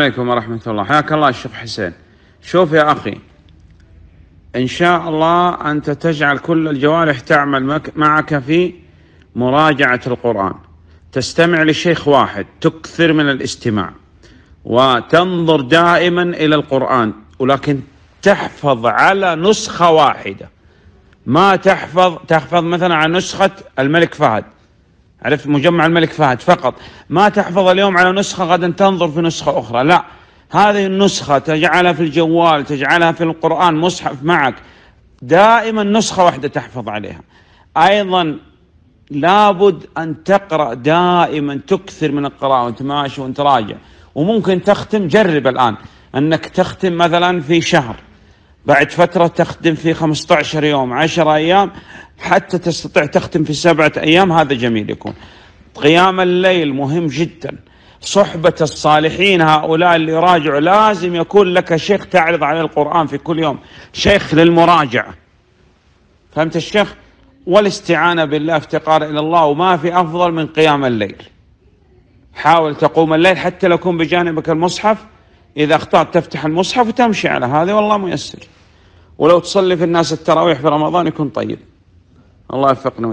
عليكم ورحمة الله حياك الله الشيخ حسين شوف يا أخي إن شاء الله أنت تجعل كل الجوارح تعمل معك في مراجعة القرآن تستمع لشيخ واحد تكثر من الاستماع وتنظر دائما إلى القرآن ولكن تحفظ على نسخة واحدة ما تحفظ تحفظ مثلا على نسخة الملك فهد عرفت مجمع الملك فهد فقط ما تحفظ اليوم على نسخة غدا تنظر في نسخة أخرى لا هذه النسخة تجعلها في الجوال تجعلها في القرآن مصحف معك دائما نسخة واحدة تحفظ عليها أيضا لابد أن تقرأ دائما تكثر من القراءة وأنت ماشي وأنت راجع وممكن تختم جرب الآن أنك تختم مثلا في شهر بعد فترة تختم في 15 يوم 10 أيام حتى تستطيع تختم في سبعة أيام هذا جميل يكون قيام الليل مهم جدا صحبة الصالحين هؤلاء اللي يراجعوا لازم يكون لك شيخ تعرض عليه القرآن في كل يوم شيخ للمراجعة فهمت الشيخ والاستعانة بالله افتقار إلى الله وما في أفضل من قيام الليل حاول تقوم الليل حتى لو يكون بجانبك المصحف إذا أخطأت تفتح المصحف وتمشي على هذا والله ميسر ولو تصلي في الناس التراويح في رمضان يكون طيب الله يوفقنا